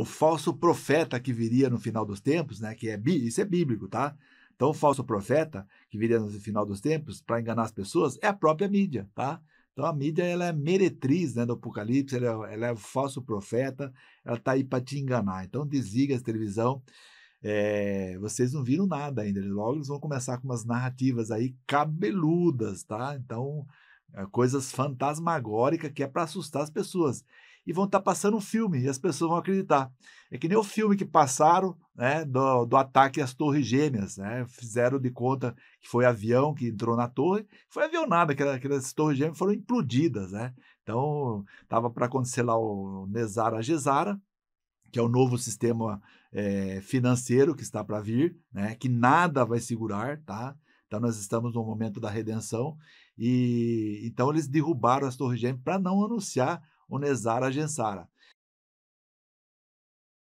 o falso profeta que viria no final dos tempos, né? Que é isso é bíblico, tá? Então, o falso profeta que viria no final dos tempos para enganar as pessoas é a própria mídia, tá? Então, a mídia ela é meretriz né, do Apocalipse, ela, é, ela é o falso profeta, ela está aí para te enganar. Então, desliga a televisão. É, vocês não viram nada ainda. Logo eles vão começar com umas narrativas aí cabeludas, tá? Então, é, coisas fantasmagóricas que é para assustar as pessoas. E vão estar tá passando um filme e as pessoas vão acreditar. É que nem o filme que passaram né, do, do ataque às Torres Gêmeas. Né? Fizeram de conta que foi avião que entrou na torre. Foi nada aquelas, aquelas Torres Gêmeas foram implodidas. Né? Então, estava para acontecer lá o Nezara Gesara, que é o novo sistema é, financeiro que está para vir, né? que nada vai segurar, tá? Então nós estamos no momento da redenção e então eles derrubaram as torres gêmeas para não anunciar o Nezara Gensara.